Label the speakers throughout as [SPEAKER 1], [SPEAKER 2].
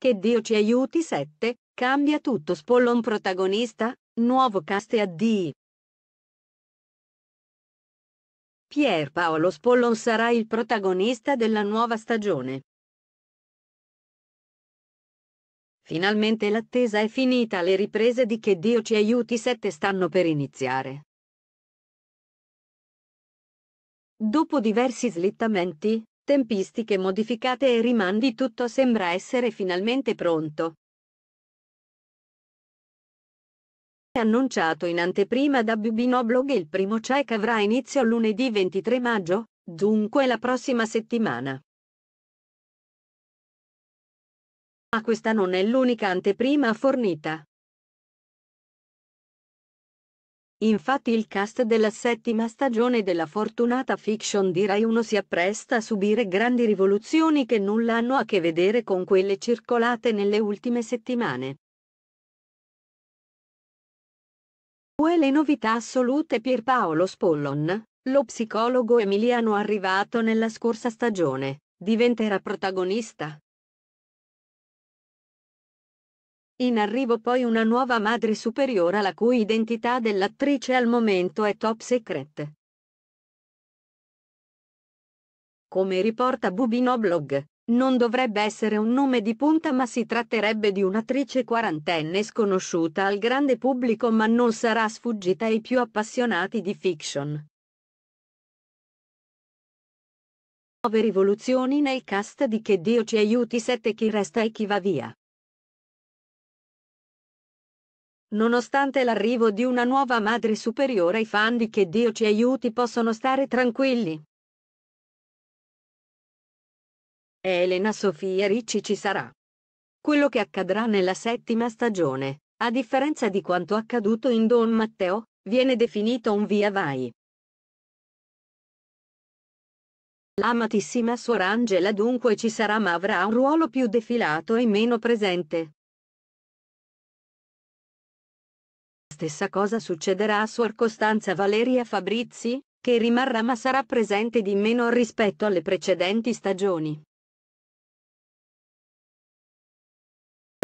[SPEAKER 1] Che Dio ci aiuti 7, cambia tutto Spollon protagonista, nuovo cast e Pier Paolo
[SPEAKER 2] Spollon sarà il protagonista della nuova stagione. Finalmente l'attesa è finita, le riprese di Che Dio ci aiuti 7 stanno per iniziare. Dopo diversi slittamenti, tempistiche modificate e rimandi tutto sembra essere finalmente pronto. annunciato in anteprima da Bubinoblog il primo check avrà inizio lunedì 23 maggio, dunque la prossima settimana. Ma questa non è l'unica anteprima fornita. Infatti il cast della settima stagione della fortunata fiction di Rai 1 si appresta a subire grandi rivoluzioni che nulla hanno a che vedere con quelle circolate nelle ultime settimane. Due le novità assolute Pierpaolo Spollon, lo psicologo emiliano arrivato nella scorsa stagione, diventerà protagonista, In arrivo poi una nuova madre superiora la cui identità dell'attrice al momento è top secret. Come riporta Bubino Blog, non dovrebbe essere un nome di punta ma si tratterebbe di un'attrice quarantenne sconosciuta al grande pubblico ma non sarà sfuggita ai più appassionati di fiction. Nuove rivoluzioni nel cast di Che Dio ci aiuti 7 chi resta e chi va via. Nonostante l'arrivo di una nuova madre superiore, i fan di Che Dio ci aiuti possono stare tranquilli. Elena Sofia Ricci ci sarà. Quello che accadrà nella settima stagione, a differenza di quanto accaduto in Don Matteo, viene definito un via vai. L'amatissima Suor Angela dunque ci sarà ma avrà un ruolo più defilato e meno presente. stessa cosa succederà a Suor Costanza Valeria Fabrizi, che rimarrà ma sarà presente di meno rispetto alle precedenti stagioni.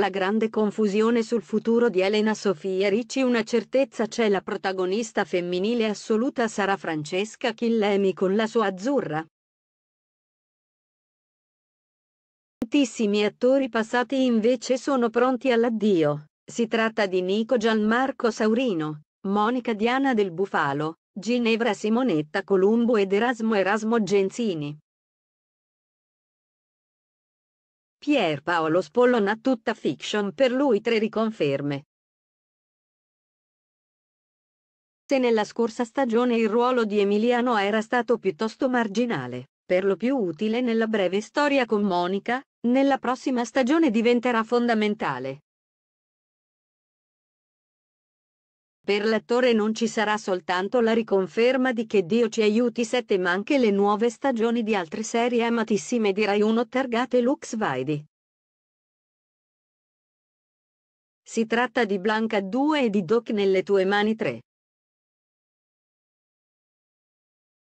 [SPEAKER 2] La grande confusione sul futuro di Elena Sofia Ricci una certezza c'è la protagonista femminile assoluta sarà Francesca Chillemi con la sua azzurra. Tantissimi attori passati invece sono pronti all'addio. Si tratta di Nico Gianmarco Saurino, Monica Diana del Bufalo, Ginevra Simonetta Columbo ed Erasmo Erasmo Genzini. Pier Paolo Spollon Spollona tutta fiction per lui tre riconferme. Se nella scorsa stagione il ruolo di Emiliano era stato piuttosto marginale, per lo più utile nella breve storia con Monica, nella prossima stagione diventerà fondamentale. Per l'attore non ci sarà soltanto la riconferma di Che Dio ci aiuti 7 ma anche le nuove stagioni di altre serie amatissime di Rai 1 targate Lux Vaidi. Si tratta di Blanca 2 e di Doc nelle tue mani 3.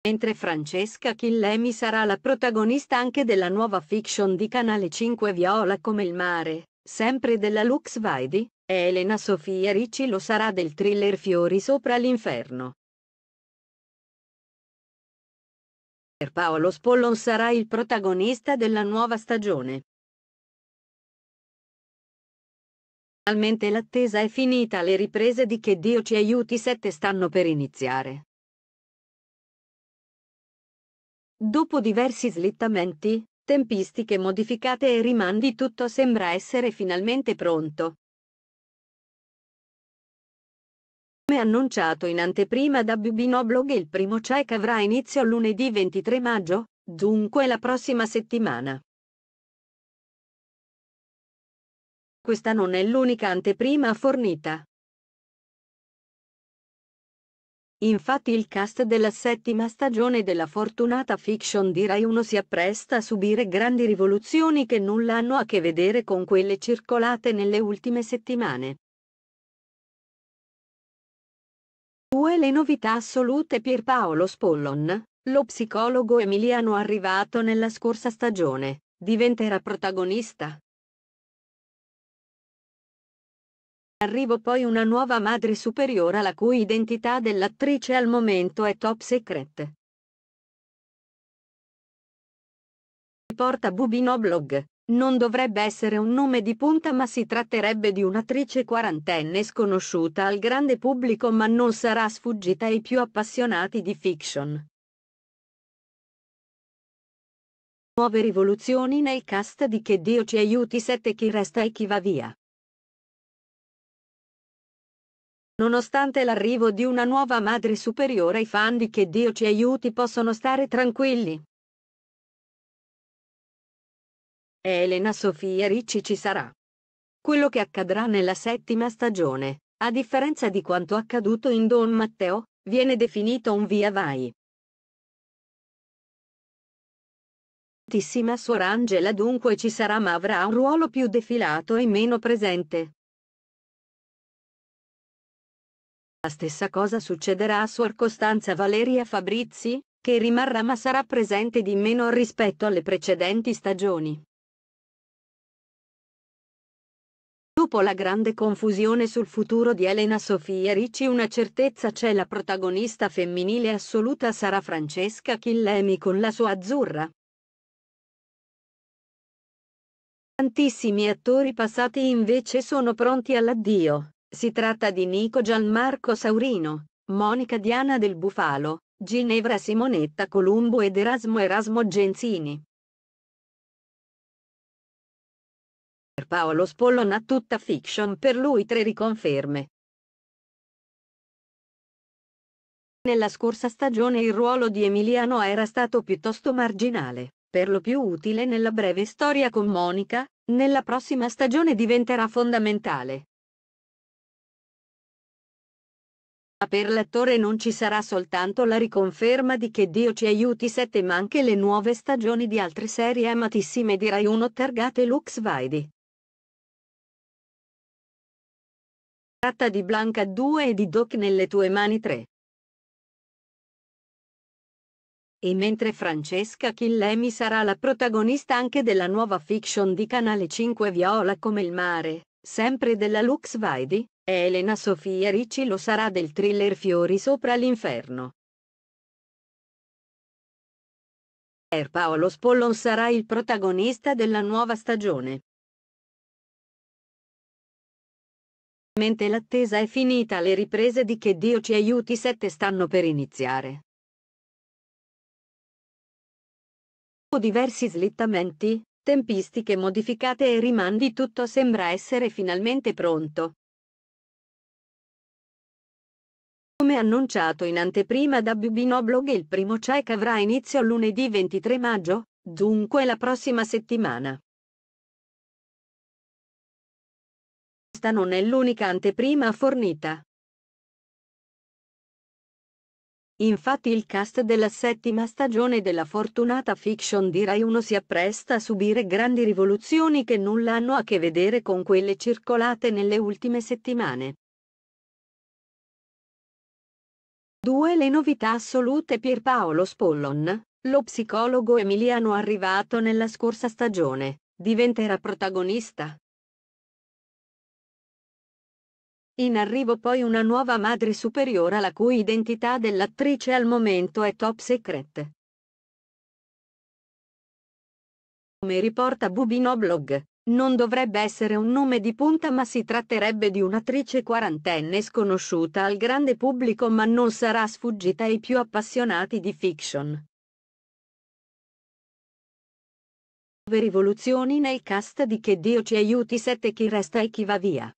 [SPEAKER 2] Mentre Francesca Killemi sarà la protagonista anche della nuova fiction di Canale 5 Viola come il mare, sempre della Lux Vaidi, e Elena Sofia Ricci lo sarà del thriller Fiori sopra l'inferno. Per Paolo Spollon sarà il protagonista della nuova stagione. Finalmente l'attesa è finita, le riprese di Che Dio ci aiuti 7 stanno per iniziare. Dopo diversi slittamenti, tempistiche modificate e rimandi tutto sembra essere finalmente pronto. Come annunciato in anteprima da Bubinoblog il primo check avrà inizio lunedì 23 maggio, dunque la prossima settimana.
[SPEAKER 1] Questa non è l'unica anteprima fornita.
[SPEAKER 2] Infatti il cast della settima stagione della fortunata fiction di Rai 1 si appresta a subire grandi rivoluzioni che nulla hanno a che vedere con quelle circolate nelle ultime settimane. 2 le novità assolute Pierpaolo Spollon, lo psicologo emiliano arrivato nella scorsa stagione, diventerà protagonista. Arrivo poi una nuova madre superiore la cui identità dell'attrice al momento è top secret. Porta Bubino Blog, non dovrebbe essere un nome di punta ma si tratterebbe di un'attrice quarantenne sconosciuta al grande pubblico ma non sarà sfuggita ai più appassionati di fiction. Nuove rivoluzioni nel cast di Che Dio ci aiuti 7 chi resta e chi va via. Nonostante l'arrivo di una nuova madre superiore i fan di Che Dio ci aiuti possono stare tranquilli. Elena Sofia Ricci ci sarà. Quello che accadrà nella settima stagione, a differenza di quanto accaduto in Don Matteo, viene definito un via vai. Tantissima Suor Angela dunque ci sarà ma avrà un ruolo più defilato e meno presente. La stessa cosa succederà a Suor Costanza Valeria Fabrizi, che rimarrà ma sarà presente di meno rispetto alle precedenti stagioni. Dopo la grande confusione sul futuro di Elena Sofia Ricci una certezza c'è la protagonista femminile assoluta sarà Francesca Chillemi con la sua azzurra. Tantissimi attori passati invece sono pronti all'addio. Si tratta di Nico Gianmarco Saurino, Monica Diana del Bufalo, Ginevra Simonetta Columbo ed Erasmo Erasmo Genzini. Per Paolo Spollon a tutta fiction, per lui tre riconferme. Nella scorsa stagione il ruolo di Emiliano era stato piuttosto marginale, per lo più utile nella breve storia con Monica, nella prossima stagione diventerà fondamentale. Ma per l'attore non ci sarà soltanto la riconferma di Che Dio ci aiuti 7 ma anche le nuove stagioni di altre serie amatissime di Rai 1 targate Lux Vaidi. Tratta di Blanca 2 e di Doc nelle tue mani 3. E mentre Francesca Killemi sarà la protagonista anche della nuova fiction di Canale 5 Viola come il mare, sempre della Lux Vaidi, e Elena Sofia Ricci lo sarà del thriller Fiori sopra l'inferno. Er Paolo Spollon sarà il protagonista della nuova stagione.
[SPEAKER 1] Mentre l'attesa è finita le riprese
[SPEAKER 2] di Che Dio ci aiuti 7 stanno per iniziare. Dopo Diversi slittamenti, tempistiche modificate e rimandi tutto sembra essere finalmente pronto. Come annunciato in anteprima da Bubinoblog il primo check avrà inizio lunedì 23 maggio, dunque la prossima settimana.
[SPEAKER 1] Questa non è l'unica anteprima fornita.
[SPEAKER 2] Infatti il cast della settima stagione della fortunata fiction di Rai 1 si appresta a subire grandi rivoluzioni che nulla hanno a che vedere con quelle circolate nelle ultime settimane. Due Le novità assolute Pierpaolo Spollon, lo psicologo emiliano arrivato nella scorsa stagione, diventerà protagonista In arrivo poi una nuova madre superiore la cui identità dell'attrice al momento è top secret. Come riporta Bubino Blog, non dovrebbe essere un nome di punta ma si tratterebbe di un'attrice quarantenne sconosciuta al grande pubblico ma non sarà sfuggita ai più appassionati di fiction. Rivoluzioni nel cast di Che Dio ci aiuti 7 chi resta e chi va via.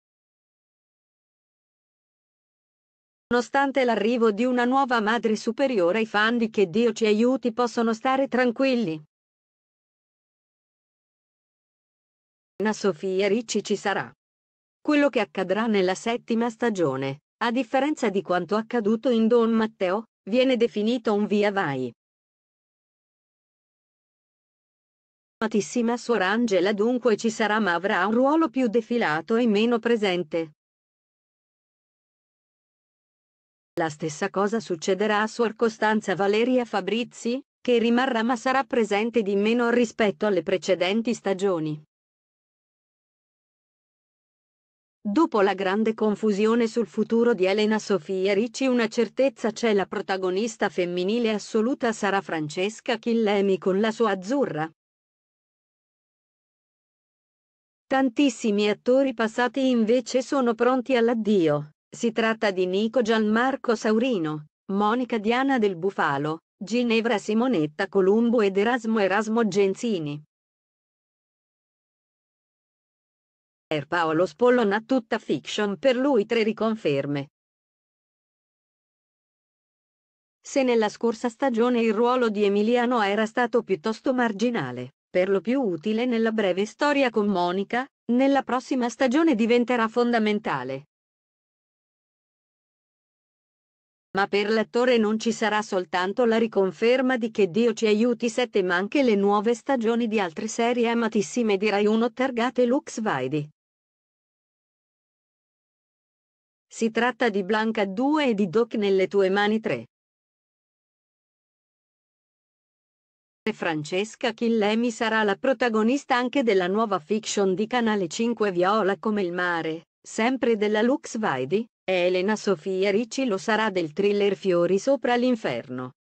[SPEAKER 2] Nonostante l'arrivo di una nuova madre superiore, i fan di Che Dio ci aiuti possono stare tranquilli. Una Sofia Ricci ci sarà. Quello che accadrà nella settima stagione, a differenza di quanto accaduto in Don Matteo, viene definito un via vai. Amatissima Suor Angela dunque ci sarà ma avrà un ruolo più defilato e meno presente. La stessa cosa succederà a Suor Costanza Valeria Fabrizi, che rimarrà ma sarà presente di meno rispetto alle precedenti stagioni. Dopo la grande confusione sul futuro di Elena Sofia Ricci una certezza c'è la protagonista femminile assoluta sarà Francesca Chillemi con la sua azzurra. Tantissimi attori passati invece sono pronti all'addio, si tratta di Nico Gianmarco Saurino, Monica Diana del Bufalo, Ginevra Simonetta Columbo ed Erasmo Erasmo Genzini. Per Paolo Spollon a tutta fiction per lui tre riconferme. Se nella scorsa stagione il ruolo di Emiliano era stato piuttosto marginale, per lo più utile nella breve storia con Monica, nella prossima stagione diventerà fondamentale. Ma per l'attore non ci sarà soltanto la riconferma di Che Dio ci aiuti 7 ma anche le nuove stagioni di altre serie amatissime di Rai 1 targate Lux Vaidi. Si tratta di Blanca 2 e di Doc nelle tue mani 3. Francesca Killemi sarà la protagonista anche della nuova fiction di Canale 5 Viola come il mare sempre della Lux Vaidi, Elena Sofia Ricci lo sarà del thriller Fiori sopra l'inferno.